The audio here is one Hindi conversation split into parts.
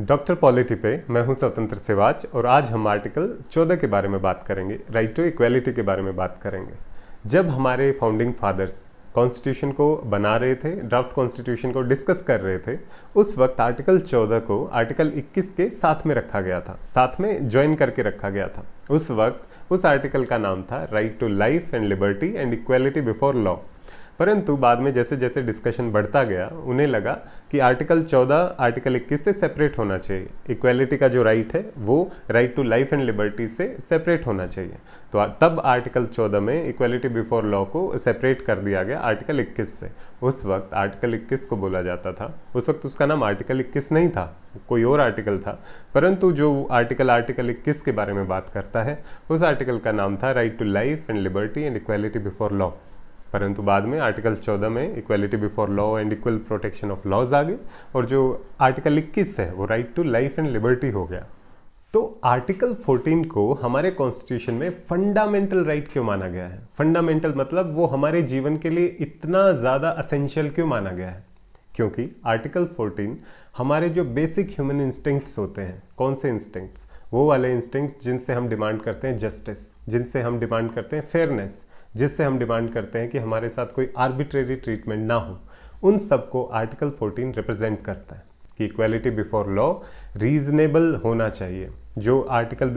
डॉक्टर पॉलिटी पे मैं हूं स्वतंत्र सेवाज और आज हम आर्टिकल 14 के बारे में बात करेंगे राइट टू इक्वेलिटी के बारे में बात करेंगे जब हमारे फाउंडिंग फादर्स कॉन्स्टिट्यूशन को बना रहे थे ड्राफ्ट कॉन्स्टिट्यूशन को डिस्कस कर रहे थे उस वक्त आर्टिकल 14 को आर्टिकल 21 के साथ में रखा गया था साथ में ज्वाइन करके रखा गया था उस वक्त उस आर्टिकल का नाम था right to life and liberty and equality before law परंतु बाद में जैसे जैसे डिस्कशन बढ़ता गया उन्हें लगा कि आर्टिकल 14 आर्टिकल 21 से सेपरेट होना चाहिए इक्वेलिटी का जो राइट है वो right to life and liberty से सेपरेट होना चाहिए तो तब आर्टिकल 14 में इक्वेलिटी बिफोर लॉ को सेपरेट कर दिया गया आर्टिकल 21 से उस वक्त आर्टिकल 21 को बोला जाता था उस वक्त उसका नाम आर्टिकल 21 नहीं था कोई और आर्टिकल था परंतु जो आर्टिकल आर्टिकल 21 के बारे में बात करता है उस आर्टिकल का नाम था right to life and liberty and equality before law परंतु बाद में आर्टिकल 14 में equality before law and equal protection of laws आ गए और जो आर्टिकल 21 है वो right to life and liberty हो गया तो आर्टिकल 14 को हमारे कॉन्स्टिट्यूशन में फंडामेंटल राइट right क्यों माना गया है फंडामेंटल मतलब वो हमारे जीवन के लिए इतना ज़्यादा असेंशियल क्यों माना गया है क्योंकि आर्टिकल 14 हमारे जो बेसिक ह्यूमन इंस्टिंक्ट्स होते हैं कौन से इंस्टिंक्ट्स वो वाले इंस्टिंक्ट्स जिनसे हम डिमांड करते हैं जस्टिस जिनसे हम डिमांड करते हैं फेयरनेस जिससे हम डिमांड करते हैं कि हमारे साथ कोई आर्बिट्रेरी ट्रीटमेंट ना हो उन सबको आर्टिकल 14 रिप्रेजेंट करता है कि इक्वालिटी बिफोर लॉ रीजनेबल होना चाहिए जो article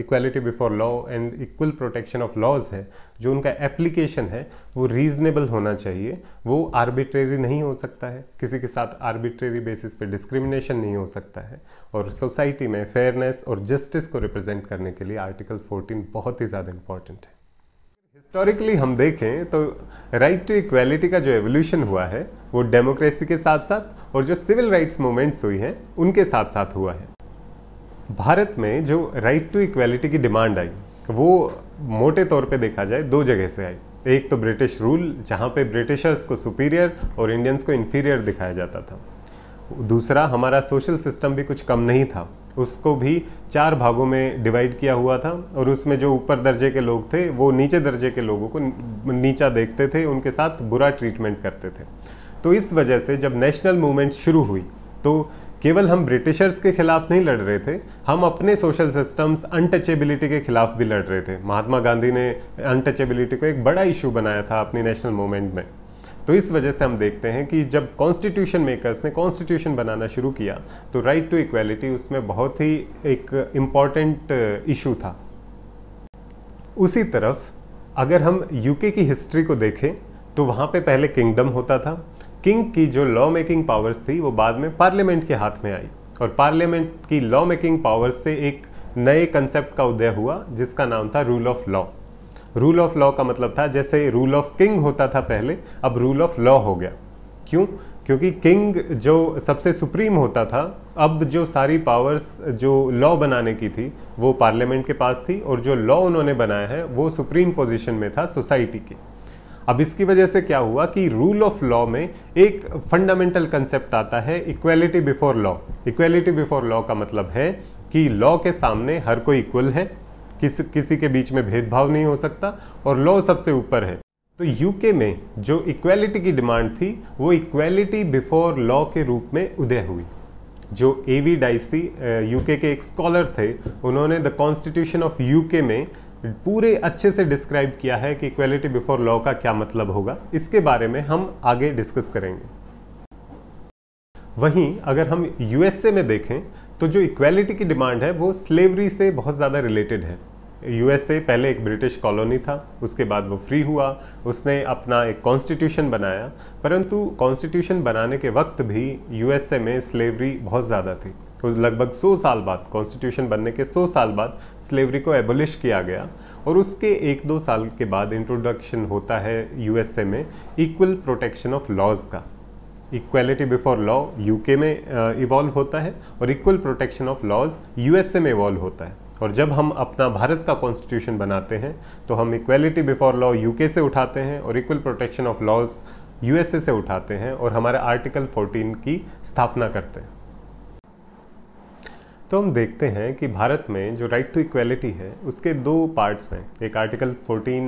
equality before law and equal protection of laws है जो उनका एप्लीकेशन है वो रीजनेबल होना चाहिए वो आर्बिट्रेरी नहीं हो सकता है किसी के साथ आर्बिट्रेरी बेसिस पे डिस्क्रिमिनेशन नहीं हो सकता है और सोसाइटी में फेयरनेस और जस्टिस को रिप्रेजेंट करने के लिए आर्टिकल 14 बहुत ही ज़्यादा इंपॉर्टेंट है हिस्टोरिकली हम देखें तो राइट टू इक्वालिटी का जो एवोल्यूशन हुआ है वो डेमोक्रेसी के साथ साथ और जो सिविल राइट्स मूवमेंट्स हुई हैं उनके साथ साथ हुआ है भारत में जो राइट टू इक्वालिटी की डिमांड आई वो मोटे तौर पे देखा जाए दो जगह से आई एक तो ब्रिटिश रूल जहाँ पे ब्रिटिशर्स को सुपीरियर और इंडियंस को इन्फीरियर दिखाया जाता था दूसरा हमारा सोशल सिस्टम भी कुछ कम नहीं था उसको भी चार भागों में डिवाइड किया हुआ था और उसमें जो ऊपर दर्जे के लोग थे वो नीचे दर्जे के लोगों को नीचा देखते थे उनके साथ बुरा ट्रीटमेंट करते थे तो इस वजह से जब नेशनल मूवमेंट शुरू हुई तो केवल हम ब्रिटिशर्स के खिलाफ नहीं लड़ रहे थे हम अपने सोशल सिस्टम्स अनटचेबिलिटी के खिलाफ भी लड़ रहे थे महात्मा गांधी ने अनटचेबिलिटी को एक बड़ा इशू बनाया था अपनी नेशनल मूवमेंट में तो इस वजह से हम देखते हैं कि जब कॉन्स्टिट्यूशन मेकर्स ने कॉन्स्टिट्यूशन बनाना शुरू किया तो राइट टू इक्वालिटी उसमें बहुत ही एक इम्पॉर्टेंट इशू uh, था उसी तरफ अगर हम यूके की हिस्ट्री को देखें तो वहाँ पे पहले किंगडम होता था किंग की जो लॉ मेकिंग पावर्स थी वो बाद में पार्लियामेंट के हाथ में आई और पार्लियामेंट की लॉ मेकिंग पावर्स से एक नए कंसेप्ट का उदय हुआ जिसका नाम था rule of law rule of law का मतलब था जैसे रूल ऑफ किंग होता था पहले अब रूल ऑफ लॉ हो गया क्यों क्योंकि किंग जो सबसे सुप्रीम होता था अब जो सारी पावर्स जो लॉ बनाने की थी वो पार्लियामेंट के पास थी और जो लॉ उन्होंने बनाया है वो सुप्रीम पोजीशन में था सोसाइटी की अब इसकी वजह से क्या हुआ कि रूल ऑफ लॉ में एक फंडामेंटल कंसेप्ट आता है equality before law equality before law का मतलब है कि लॉ के सामने हर कोई इक्वल है किस किसी के बीच में भेदभाव नहीं हो सकता और लॉ सबसे ऊपर है तो यूके में जो इक्वेलिटी की डिमांड थी वो इक्वेलिटी बिफोर लॉ के रूप में उदय हुई जो ए वी डाइसी यूके के एक स्कॉलर थे उन्होंने द कॉन्स्टिट्यूशन ऑफ यूके में पूरे अच्छे से डिस्क्राइब किया है कि इक्वेलिटी बिफोर लॉ का क्या मतलब होगा इसके बारे में हम आगे डिस्कस करेंगे वहीं अगर हम यूएसए में देखें तो जो इक्वेलिटी की डिमांड है वो स्लेवरी से बहुत ज़्यादा रिलेटेड है यूएसए पहले एक ब्रिटिश कॉलोनी था उसके बाद वो फ्री हुआ उसने अपना एक कॉन्स्टिट्यूशन बनाया परंतु कॉन्स्टिट्यूशन बनाने के वक्त भी यूएसए में स्लेवरी बहुत ज़्यादा थी लगभग 100 साल बाद कॉन्स्टिट्यूशन बनने के 100 साल बाद स्लेवरी को एबोलिश किया गया और उसके एक दो साल के बाद इंट्रोडक्शन होता है यूएसए में इक्वल प्रोटेक्शन ऑफ लॉज का इक्वलिटी बिफोर लॉ यूके में इवॉल्व होता है और equal protection of laws USA में इवॉल्व होता है और जब हम अपना भारत का कॉन्स्टिट्यूशन बनाते हैं तो हम इक्वलिटी बिफोर लॉ यूके से उठाते हैं और equal protection of laws USA से उठाते हैं और हमारे आर्टिकल 14 की स्थापना करते हैं तो हम देखते हैं कि भारत में जो राइट टू इक्वेलिटी है उसके दो पार्ट्स हैं एक आर्टिकल 14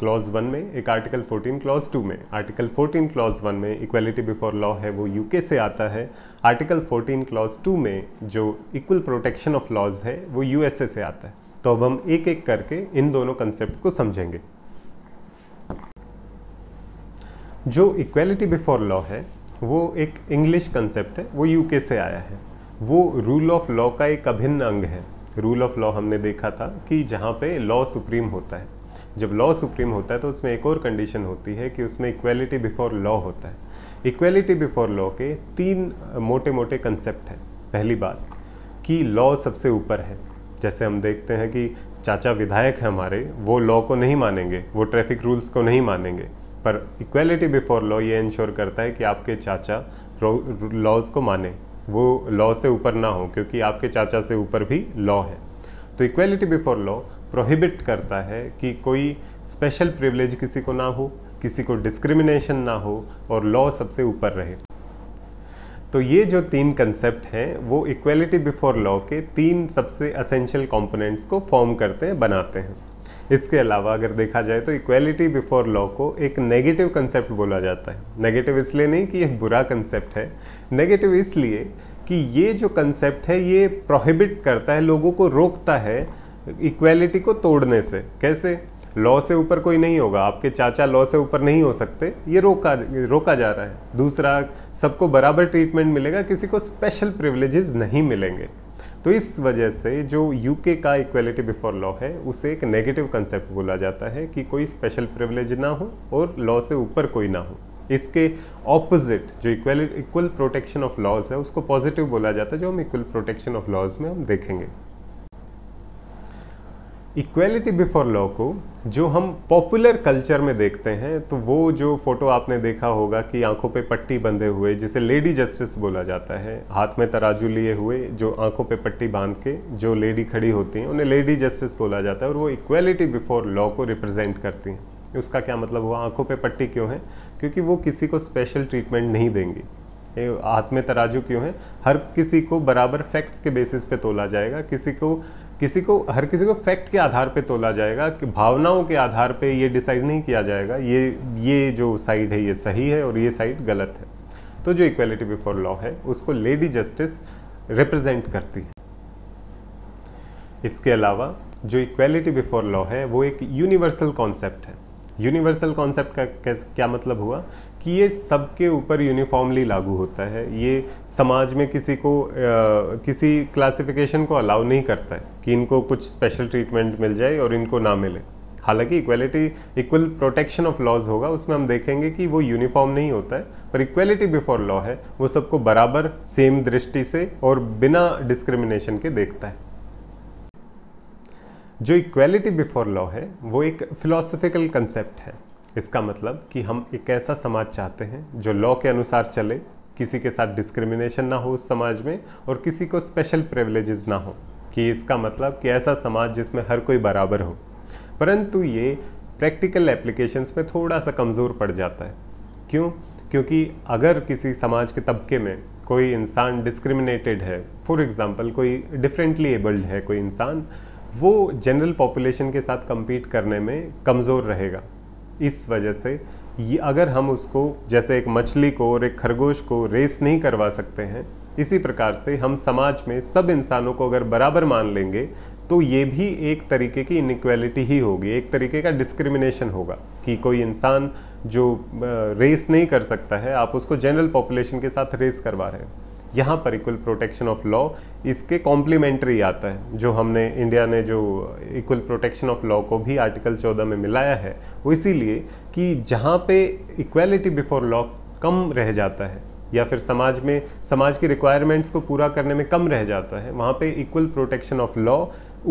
क्लॉज वन में एक आर्टिकल 14 क्लॉज टू में आर्टिकल 14 क्लॉज वन में इक्वेलिटी बिफोर लॉ है वो यूके से आता है आर्टिकल 14 क्लॉज टू में जो इक्वल प्रोटेक्शन ऑफ लॉज है वो यूएसए से आता है तो अब हम एक एक करके इन दोनों कंसेप्ट को समझेंगे जो इक्वेलिटी बिफोर लॉ है वो एक इंग्लिश कंसेप्ट है वो यूके से आया है वो रूल ऑफ लॉ का एक अभिन्न अंग है रूल ऑफ लॉ हमने देखा था कि जहाँ पे लॉ सुप्रीम होता है जब लॉ सुप्रीम होता है तो उसमें एक और कंडीशन होती है कि उसमें इक्वलिटी बिफोर लॉ होता है इक्वलिटी बिफोर लॉ के तीन मोटे मोटे कंसेप्ट हैं पहली बात कि लॉ सबसे ऊपर है जैसे हम देखते हैं कि चाचा विधायक हैं हमारे वो लॉ को नहीं मानेंगे वो ट्रैफिक रूल्स को नहीं मानेंगे पर इक्वेलिटी बिफोर लॉ ये इंश्योर करता है कि आपके चाचा लॉज को माने वो लॉ से ऊपर ना हो क्योंकि आपके चाचा से ऊपर भी लॉ है तो इक्वेलिटी बिफोर लॉ प्रोहिबिट करता है कि कोई स्पेशल प्रिवलेज किसी को ना हो किसी को डिस्क्रिमिनेशन ना हो और लॉ सबसे ऊपर रहे तो ये जो तीन कंसेप्ट हैं वो इक्वलिटी बिफोर लॉ के तीन सबसे असेंशियल कंपोनेंट्स को फॉर्म करते हैं बनाते हैं इसके अलावा अगर देखा जाए तो इक्वलिटी बिफोर लॉ को एक नेगेटिव कंसेप्ट बोला जाता है नेगेटिव इसलिए नहीं कि यह बुरा कंसेप्ट है नेगेटिव इसलिए कि ये जो कंसेप्ट है ये प्रोहिबिट करता है लोगों को रोकता है इक्वेलिटी को तोड़ने से कैसे लॉ से ऊपर कोई नहीं होगा आपके चाचा लॉ से ऊपर नहीं हो सकते ये रोका रोका जा रहा है दूसरा सबको बराबर ट्रीटमेंट मिलेगा किसी को स्पेशल प्रिविलेजेस नहीं मिलेंगे तो इस वजह से जो यूके का इक्वलिटी बिफोर लॉ है उसे एक नेगेटिव कंसेप्ट बोला जाता है कि कोई स्पेशल प्रिवलेज ना हो और लॉ से ऊपर कोई ना हो इसके ऑपोजिट जो equal equal protection of laws है उसको पॉजिटिव बोला जाता है जो हम इक्वल प्रोटेक्शन ऑफ लॉज में हम देखेंगे इक्वेलिटी बिफोर लॉ को जो हम पॉपुलर कल्चर में देखते हैं तो वो जो फोटो आपने देखा होगा कि आंखों पे पट्टी बंधे हुए जिसे लेडी जस्टिस बोला जाता है हाथ में तराजू लिए हुए जो आंखों पे पट्टी बांध के जो लेडी खड़ी होती हैं उन्हें लेडी जस्टिस बोला जाता है और वो इक्वेलिटी बिफोर लॉ को रिप्रेजेंट करती हैं उसका क्या मतलब हुआ आंखों पे पट्टी क्यों है क्योंकि वो किसी को स्पेशल ट्रीटमेंट नहीं देंगी हाथ में तराजू क्यों है हर किसी को बराबर फैक्ट्स के बेसिस पे तोला जाएगा किसी को किसी को हर किसी को फैक्ट के आधार पे तोला जाएगा कि भावनाओं के आधार पे ये डिसाइड नहीं किया जाएगा ये ये जो साइड है ये सही है और ये साइड गलत है तो जो इक्वेलिटी बिफोर लॉ है उसको लेडी जस्टिस रिप्रेजेंट करती है इसके अलावा जो इक्वेलिटी बिफोर लॉ है वो एक यूनिवर्सल कॉन्सेप्ट है यूनिवर्सल कॉन्सेप्ट का क्या मतलब हुआ कि ये सबके ऊपर यूनिफॉर्मली लागू होता है ये समाज में किसी को आ, किसी क्लासिफिकेशन को अलाउ नहीं करता है कि इनको कुछ स्पेशल ट्रीटमेंट मिल जाए और इनको ना मिले हालांकि equality equal protection of laws होगा उसमें हम देखेंगे कि वो यूनिफॉर्म नहीं होता है पर इक्वलिटी बिफोर लॉ है वो सबको बराबर सेम दृष्टि से और बिना डिस्क्रिमिनेशन के देखता है जो इक्वलिटी बिफोर लॉ है वो एक फिलोसफिकल कंसेप्ट है इसका मतलब कि हम एक ऐसा समाज चाहते हैं जो लॉ के अनुसार चले किसी के साथ डिस्क्रिमिनेशन ना हो उस समाज में और किसी को स्पेशल प्रिवलेजेस ना हो कि इसका मतलब कि ऐसा समाज जिसमें हर कोई बराबर हो परंतु ये प्रैक्टिकल एप्लीकेशंस में थोड़ा सा कमज़ोर पड़ जाता है क्यों क्योंकि अगर किसी समाज के तबके में कोई इंसान डिस्क्रिमिनेटेड है फॉर एग्ज़ाम्पल कोई डिफरेंटली एबल्ड है कोई इंसान वो जनरल पॉपुलेशन के साथ कम्पीट करने में कमज़ोर रहेगा इस वजह से ये अगर हम उसको जैसे एक मछली को और एक खरगोश को रेस नहीं करवा सकते हैं इसी प्रकार से हम समाज में सब इंसानों को अगर बराबर मान लेंगे तो ये भी एक तरीके की इनिक्वेलिटी ही होगी एक तरीके का डिस्क्रिमिनेशन होगा कि कोई इंसान जो रेस नहीं कर सकता है आप उसको जनरल पॉपुलेशन के साथ रेस करवा रहे हैं यहाँ पर इक्वल प्रोटेक्शन ऑफ लॉ इसके कॉम्प्लीमेंट्री आता है जो हमने इंडिया ने जो इक्वल प्रोटेक्शन ऑफ लॉ को भी आर्टिकल 14 में मिलाया है वो इसीलिए कि जहाँ पे इक्वलिटी बिफोर लॉ कम रह जाता है या फिर समाज में समाज की रिक्वायरमेंट्स को पूरा करने में कम रह जाता है वहाँ पे इक्वल प्रोटेक्शन ऑफ लॉ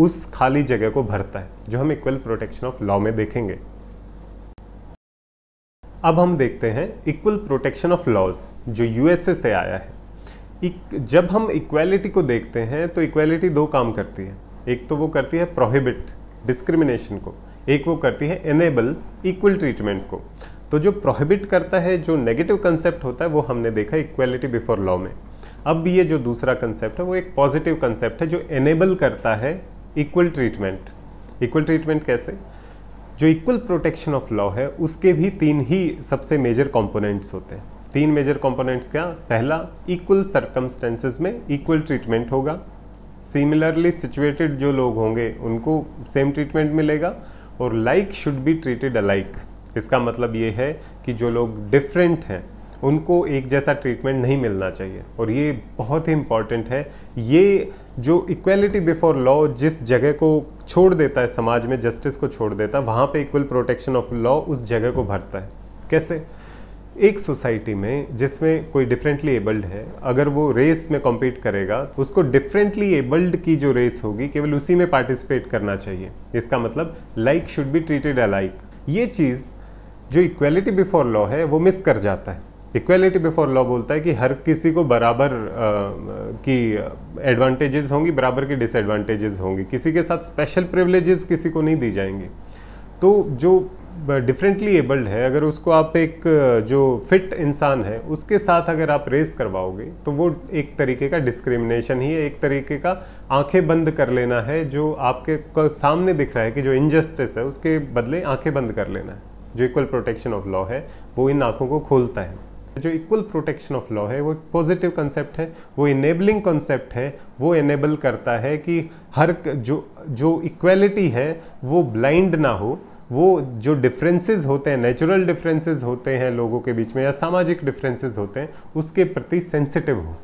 उस खाली जगह को भरता है जो हम इक्वल प्रोटेक्शन ऑफ लॉ में देखेंगे अब हम देखते हैं इक्वल प्रोटेक्शन ऑफ लॉज जो यूएसए से आया है जब हम इक्वालिटी को देखते हैं तो इक्वालिटी दो काम करती है एक तो वो करती है प्रोहिबिट डिस्क्रिमिनेशन को एक वो करती है एनेबल इक्वल ट्रीटमेंट को तो जो प्रोहिबिट करता है जो नेगेटिव कंसेप्ट होता है वो हमने देखा इक्वालिटी बिफोर लॉ में अब ये जो दूसरा कंसेप्ट है वो एक पॉजिटिव कंसेप्ट है जो एनेबल करता है इक्वल ट्रीटमेंट इक्वल ट्रीटमेंट कैसे जो इक्वल प्रोटेक्शन ऑफ लॉ है उसके भी तीन ही सबसे मेजर कंपोनेंट्स होते हैं तीन मेजर कंपोनेंट्स क्या पहला इक्वल सर्कमस्टेंसेस में इक्वल ट्रीटमेंट होगा सिमिलरली सिचुएटेड जो लोग होंगे उनको सेम ट्रीटमेंट मिलेगा और like should be treated alike इसका मतलब ये है कि जो लोग डिफरेंट हैं उनको एक जैसा ट्रीटमेंट नहीं मिलना चाहिए और ये बहुत ही इम्पॉर्टेंट है ये जो इक्वलिटी बिफोर लॉ जिस जगह को छोड़ देता है समाज में जस्टिस को छोड़ देता है वहाँ पे इक्वल प्रोटेक्शन ऑफ लॉ उस जगह को भरता है कैसे एक सोसाइटी में जिसमें कोई डिफरेंटली एबल्ड है अगर वो रेस में कॉम्पीट करेगा उसको डिफरेंटली एबल्ड की जो रेस होगी केवल उसी में पार्टिसिपेट करना चाहिए इसका मतलब like should be treated alike ये चीज़ जो इक्वलिटी बिफोर लॉ है वो मिस कर जाता है इक्वलिटी बिफोर लॉ बोलता है कि हर किसी को बराबर आ, की एडवांटेजेस होंगी बराबर की डिसएडवांटेजेस होंगी किसी के साथ स्पेशल प्रिवलेजेस किसी को नहीं दी जाएंगी तो जो डिफरेंटली एबल्ड है अगर उसको आप एक जो फिट इंसान है उसके साथ अगर आप रेस करवाओगे तो वो एक तरीके का डिस्क्रिमिनेशन ही है एक तरीके का आंखें बंद कर लेना है जो आपके सामने दिख रहा है कि जो इनजस्टिस है उसके बदले आंखें बंद कर लेना है जो इक्वल प्रोटेक्शन ऑफ लॉ है वो इन आँखों को खोलता है जो इक्वल प्रोटेक्शन ऑफ लॉ है वो एक पॉजिटिव कंसेप्ट है वो इनेबलिंग कॉन्सेप्ट है वो इनेबल करता है कि हर जो जो इक्वेलिटी है वो ब्लाइंड ना हो वो जो डिफरेंसेस होते हैं नेचुरल डिफरेंसेस होते हैं लोगों के बीच में या सामाजिक डिफरेंसेस होते हैं उसके प्रति सेंसिटिव हो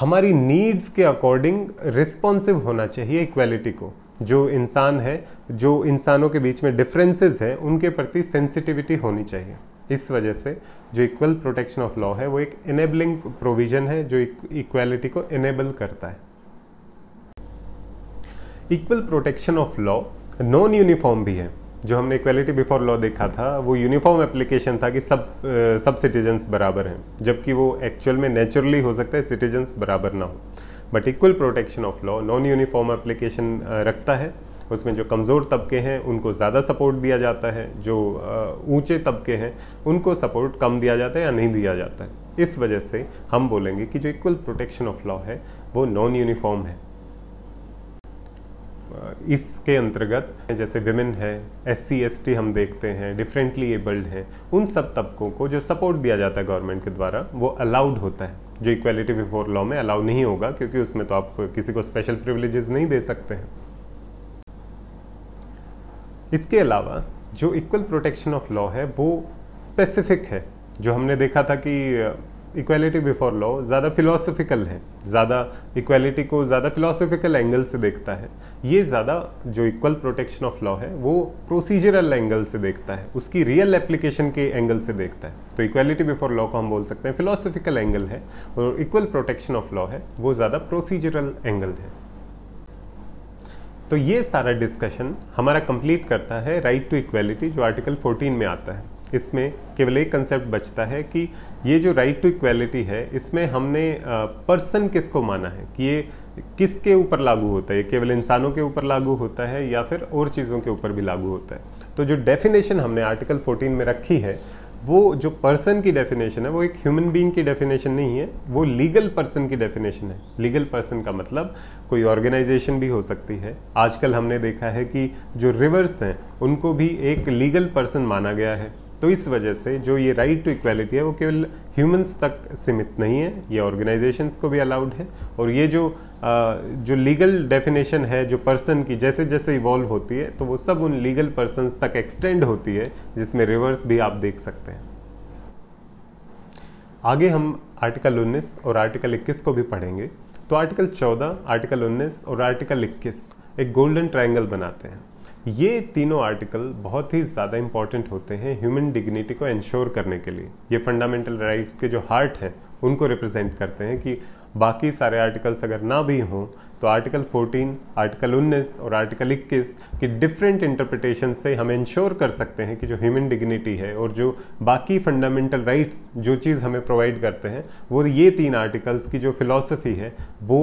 हमारी नीड्स के अकॉर्डिंग रिस्पॉन्सिव होना चाहिए इक्वालिटी को जो इंसान है जो इंसानों के बीच में डिफरेंसेस हैं उनके प्रति सेंसिटिविटी होनी चाहिए इस वजह से जो इक्वल प्रोटेक्शन ऑफ लॉ है वो एक इनेबलिंग प्रोविज़न है जो इक्वालिटी को इनेबल करता है equal protection of law non uniform भी है जो हमने इक्वलिटी बिफोर लॉ देखा था वो यूनिफॉर्म एप्लीकेशन था कि सब सब सिटीजन्स बराबर हैं जबकि वो एक्चुअल में नेचुरली हो सकता है सिटीजन्स बराबर ना हो but equal protection of law non uniform application रखता है उसमें जो कमज़ोर तबके हैं उनको ज़्यादा सपोर्ट दिया जाता है जो ऊंचे तबके हैं उनको सपोर्ट कम दिया जाता है या नहीं दिया जाता है इस वजह से हम बोलेंगे कि जो इक्वल प्रोटेक्शन ऑफ लॉ है वो नॉन यूनिफॉर्म है इसके अंतर्गत जैसे विमेन है एस सी हम देखते हैं डिफरेंटली एबल्ड हैं उन सब तबकों को जो सपोर्ट दिया जाता है गवर्नमेंट के द्वारा वो अलाउड होता है जो इक्वालिटी बिफोर लॉ में अलाउ नहीं होगा क्योंकि उसमें तो आप किसी को स्पेशल प्रिवलेजेस नहीं दे सकते हैं इसके अलावा जो इक्वल प्रोटेक्शन ऑफ लॉ है वो स्पेसिफिक है जो हमने देखा था कि इक्वलिटी बिफोर लॉ ज़्यादा फिलोसफिकल है ज़्यादा इक्वलिटी को ज़्यादा फिलोसफिकल एंगल से देखता है ये ज़्यादा जो इक्वल प्रोटेक्शन ऑफ लॉ है वो प्रोसीजरल एंगल से देखता है उसकी रियल एप्लीकेशन के एंगल से देखता है तो इक्वालिटी बिफोर लॉ को हम बोल सकते हैं फिलोसफिकल एंगल है और इक्वल प्रोटेक्शन ऑफ लॉ है वो ज़्यादा प्रोसीजरल एंगल है तो ये सारा डिस्कशन हमारा कंप्लीट करता है राइट टू इक्वेलिटी जो आर्टिकल 14 में आता है इसमें केवल एक कंसेप्ट बचता है कि ये जो राइट टू इक्वालिटी है इसमें हमने पर्सन किसको माना है कि ये किसके ऊपर लागू होता है केवल इंसानों के ऊपर लागू होता है या फिर और चीज़ों के ऊपर भी लागू होता है तो जो डेफिनेशन हमने आर्टिकल 14 में रखी है वो जो पर्सन की डेफिनेशन है वो एक ह्यूमन बीइंग की डेफिनेशन नहीं है वो लीगल पर्सन की डेफिनेशन है लीगल पर्सन का मतलब कोई ऑर्गेनाइजेशन भी हो सकती है आजकल हमने देखा है कि जो रिवर्स हैं उनको भी एक लीगल पर्सन माना गया है तो इस वजह से जो ये राइट टू इक्वालिटी है वो केवल ह्यूमंस तक सीमित नहीं है ये ऑर्गेनाइजेशंस को भी अलाउड है और ये जो आ, जो लीगल डेफिनेशन है जो पर्सन की जैसे जैसे इवॉल्व होती है तो वो सब उन लीगल पर्सनस तक एक्सटेंड होती है जिसमें रिवर्स भी आप देख सकते हैं आगे हम आर्टिकल 19 और आर्टिकल 21 को भी पढ़ेंगे तो आर्टिकल 14, आर्टिकल 19 और आर्टिकल 21 एक गोल्डन ट्रायंगल बनाते हैं ये तीनों आर्टिकल बहुत ही ज़्यादा इम्पॉर्टेंट होते हैं ह्यूमन डिग्निटी को इंश्योर करने के लिए ये फंडामेंटल राइट्स के जो हार्ट हैं उनको रिप्रेजेंट करते हैं कि बाकी सारे आर्टिकल्स अगर ना भी हों तो आर्टिकल 14, आर्टिकल 19 और आर्टिकल 21 की डिफरेंट इंटरप्रिटेशन से हम इंश्योर कर सकते हैं कि जो ह्यूमन डिग्निटी है और जो बाकी फंडामेंटल राइट्स जो चीज़ हमें प्रोवाइड करते हैं वो ये तीन आर्टिकल्स की जो फिलॉसफी है वो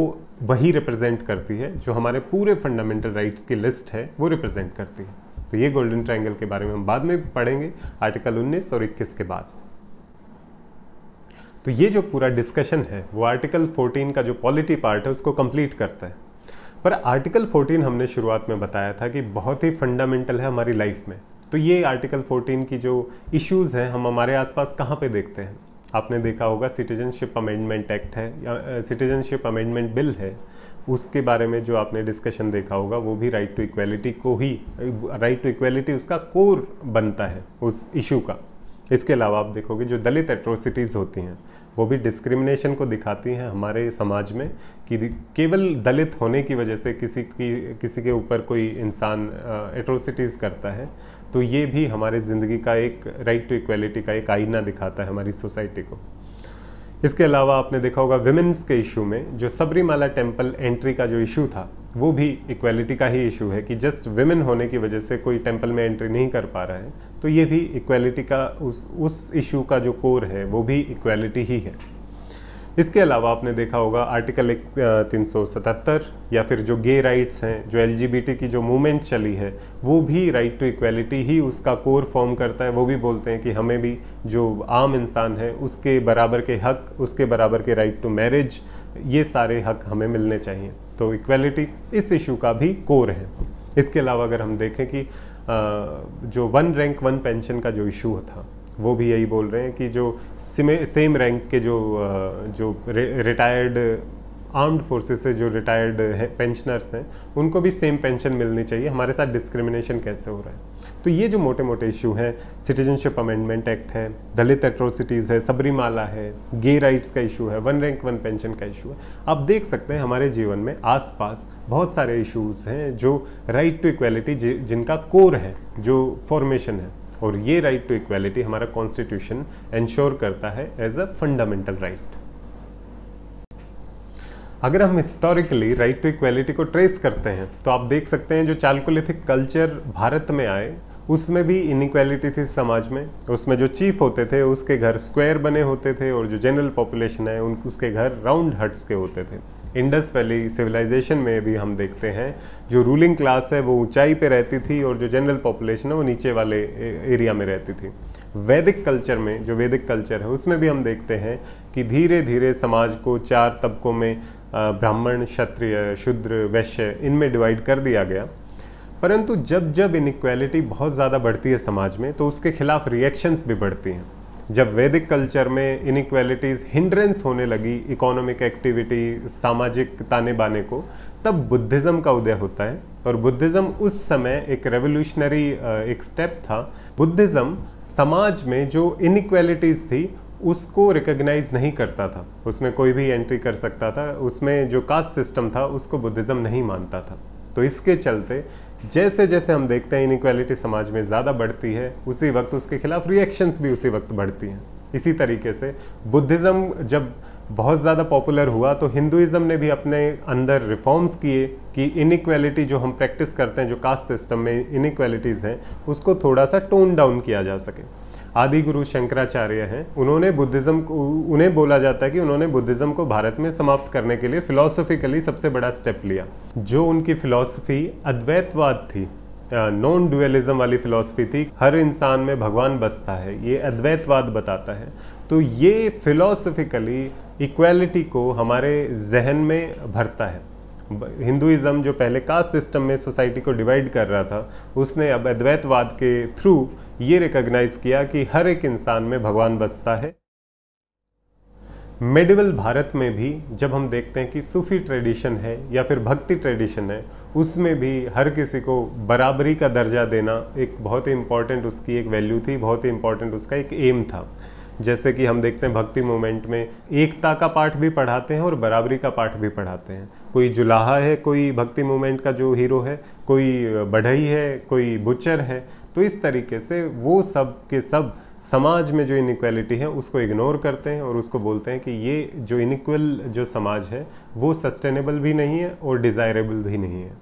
वही रिप्रेजेंट करती है जो हमारे पूरे फंडामेंटल राइट्स की लिस्ट है वो रिप्रेजेंट करती है तो ये गोल्डन ट्रायंगल के बारे में हम बाद में पढ़ेंगे आर्टिकल 19 और 21 के बाद तो ये जो पूरा डिस्कशन है वो आर्टिकल 14 का जो पॉलिटी पार्ट है उसको कंप्लीट करता है पर आर्टिकल 14 हमने शुरुआत में बताया था कि बहुत ही फंडामेंटल है हमारी लाइफ में तो ये आर्टिकल 14 की जो इश्यूज़ हैं हम हमारे आसपास कहाँ पे देखते हैं आपने देखा होगा सिटीजनशिप अमेंडमेंट एक्ट है या सिटीजनशिप अमेंडमेंट बिल है उसके बारे में जो आपने डिस्कशन देखा होगा वो भी राइट टू इक्वलिटी को ही राइट टू इक्वलिटी उसका कोर बनता है उस इशू का इसके अलावा आप देखोगे जो दलित एट्रोसिटीज़ होती हैं वो भी डिस्क्रिमिनेशन को दिखाती हैं हमारे समाज में कि केवल दलित होने की वजह से किसी की किसी के ऊपर कोई इंसान एट्रोसिटीज़ करता है तो ये भी हमारे ज़िंदगी का एक राइट टू इक्वलिटी का एक आईना दिखाता है हमारी सोसाइटी को इसके अलावा आपने देखा होगा विमेंस के इशू में जो सबरीमाला टेम्पल एंट्री का जो इशू था वो भी इक्वलिटी का ही इशू है कि जस्ट वेमेन होने की वजह से कोई टेम्पल में एंट्री नहीं कर पा रहा है तो ये भी इक्वलिटी का उस उस इशू का जो कोर है वो भी इक्वलिटी ही है इसके अलावा आपने देखा होगा आर्टिकल एक तीन सौ सतहत्तर या फिर जो गे राइट्स हैं जो एल की जो मूवमेंट चली है वो भी राइट टू इक्वलिटी ही उसका कोर फॉर्म करता है वो भी बोलते हैं कि हमें भी जो आम इंसान है उसके बराबर के हक उसके बराबर के राइट टू मैरिज ये सारे हक हमें मिलने चाहिए तो इक्वेलिटी इस इशू का भी कोर है इसके अलावा अगर हम देखें कि जो वन रैंक वन पेंशन का जो इशू था वो भी यही बोल रहे हैं कि जो सेम रैंक के जो जो रिटायर्ड आर्म्ड फोर्सेस से जो रिटायर्ड है पेंशनर्स हैं उनको भी सेम पेंशन मिलनी चाहिए हमारे साथ डिस्क्रिमिनेशन कैसे हो रहा है तो ये जो मोटे मोटे इशू हैं सिटीजनशिप अमेंडमेंट एक्ट है दलित एट्रोसिटीज़ है सबरीमाला है गे राइट्स का इशू है वन रैंक वन पेंशन का इशू है आप देख सकते हैं हमारे जीवन में आसपास बहुत सारे इशूज़ हैं जो राइट टू इक्वलिटी जिनका कोर है जो फॉर्मेशन है और ये राइट टू इक्वलिटी हमारा कॉन्स्टिट्यूशन इंश्योर करता है एज अ फंडामेंटल राइट अगर हम हिस्टोरिकली राइट टू इक्वेलिटी को ट्रेस करते हैं तो आप देख सकते हैं जो चालकोलिथिक कल्चर भारत में आए उसमें भी इनक्वेलिटी थी समाज में उसमें जो चीफ होते थे उसके घर स्क्वायर बने होते थे और जो जनरल पॉपुलेशन है उन उसके घर राउंड हट्स के होते थे इंडस वैली सिविलाइजेशन में भी हम देखते हैं जो रूलिंग क्लास है वो ऊंचाई पे रहती थी और जो जनरल पॉपुलेशन है वो नीचे वाले एरिया में रहती थी वैदिक कल्चर में जो वैदिक कल्चर है उसमें भी हम देखते हैं कि धीरे धीरे समाज को चार तबकों में ब्राह्मण क्षत्रिय शूद्र वैश्य इनमें डिवाइड कर दिया गया परंतु जब जब इनक्वालिटी बहुत ज़्यादा बढ़ती है समाज में तो उसके खिलाफ रिएक्शंस भी बढ़ती हैं जब वैदिक कल्चर में इनक्वालिटीज़ हिंड्रेंस होने लगी इकोनॉमिक एक्टिविटी सामाजिक ताने बाने को तब बुद्धिज़्म का उदय होता है और बुद्धिज़्म उस समय एक रेवोल्यूशनरी एक स्टेप था बुद्धिज़्म समाज में जो इनक्वेलिटीज थी उसको रिकग्नाइज़ नहीं करता था उसमें कोई भी एंट्री कर सकता था उसमें जो कास्ट सिस्टम था उसको बुद्धिज़्म नहीं मानता था तो इसके चलते जैसे जैसे हम देखते हैं इनक्वालिटी समाज में ज़्यादा बढ़ती है उसी वक्त उसके खिलाफ रिएक्शंस भी उसी वक्त बढ़ती हैं इसी तरीके से बुद्धिज़्म जब बहुत ज़्यादा पॉपुलर हुआ तो हिंदुज़म ने भी अपने अंदर रिफॉर्म्स किए कि इनक्वालिटी जो हम प्रैक्टिस करते हैं जो कास्ट सिस्टम में इनक्वालिटीज़ हैं उसको थोड़ा सा टोन डाउन किया जा सके आदि गुरु शंकराचार्य हैं उन्होंने बुद्धिज़्म को उन्हें बोला जाता है कि उन्होंने बुद्धिज़्म को भारत में समाप्त करने के लिए फ़िलोसफिकली सबसे बड़ा स्टेप लिया जो उनकी फ़िलोसफी अद्वैतवाद थी नॉन डुअलिज्म वाली फिलॉसफी थी हर इंसान में भगवान बसता है ये अद्वैतवाद बताता है तो ये फिलोसफिकली इक्वालिटी को हमारे जहन में भरता है हिंदुज़म जो पहले कास्ट सिस्टम में सोसाइटी को डिवाइड कर रहा था उसने अब अद्वैतवाद के थ्रू ये रिकग्नाइज किया कि हर एक इंसान में भगवान बसता है मेडिवल भारत में भी जब हम देखते हैं कि सूफी ट्रेडिशन है या फिर भक्ति ट्रेडिशन है उसमें भी हर किसी को बराबरी का दर्जा देना एक बहुत ही इम्पॉर्टेंट उसकी एक वैल्यू थी बहुत ही इम्पॉर्टेंट उसका एक एम था जैसे कि हम देखते हैं भक्ति मूवमेंट में एकता का पाठ भी पढ़ाते हैं और बराबरी का पाठ भी पढ़ाते हैं कोई जुलाहा है कोई भक्ति मूवमेंट का जो हीरो है कोई बढ़ई है कोई बुचर है तो इस तरीके से वो सब के सब समाज में जो इनक्वलिटी है उसको इग्नोर करते हैं और उसको बोलते हैं कि ये जो इनक्वल जो समाज है वो सस्टेनेबल भी नहीं है और डिज़ायरेबल भी नहीं है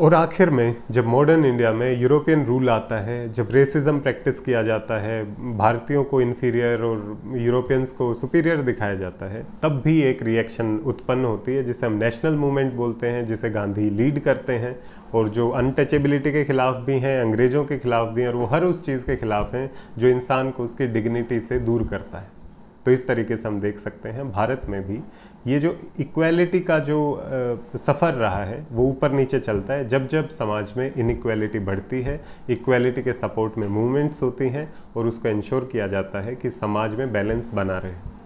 और आखिर में जब मॉडर्न इंडिया में यूरोपियन रूल आता है जब रेसिज्म प्रैक्टिस किया जाता है भारतीयों को इन्फीरियर और यूरोपियंस को सुपीरियर दिखाया जाता है तब भी एक रिएक्शन उत्पन्न होती है जिसे हम नेशनल मूवमेंट बोलते हैं जिसे गांधी लीड करते हैं और जो अनटचेबिलिटी के ख़िलाफ़ भी हैं अंग्रेज़ों के ख़िलाफ़ भी हैं और वो हर उस चीज़ के ख़िलाफ़ हैं जो इंसान को उसकी डिग्निटी से दूर करता है तो इस तरीके से हम देख सकते हैं भारत में भी ये जो इक्वालिटी का जो सफ़र रहा है वो ऊपर नीचे चलता है जब जब समाज में इनक्वालिटी बढ़ती है इक्वालिटी के सपोर्ट में मूवमेंट्स होती हैं और उसको इंश्योर किया जाता है कि समाज में बैलेंस बना रहे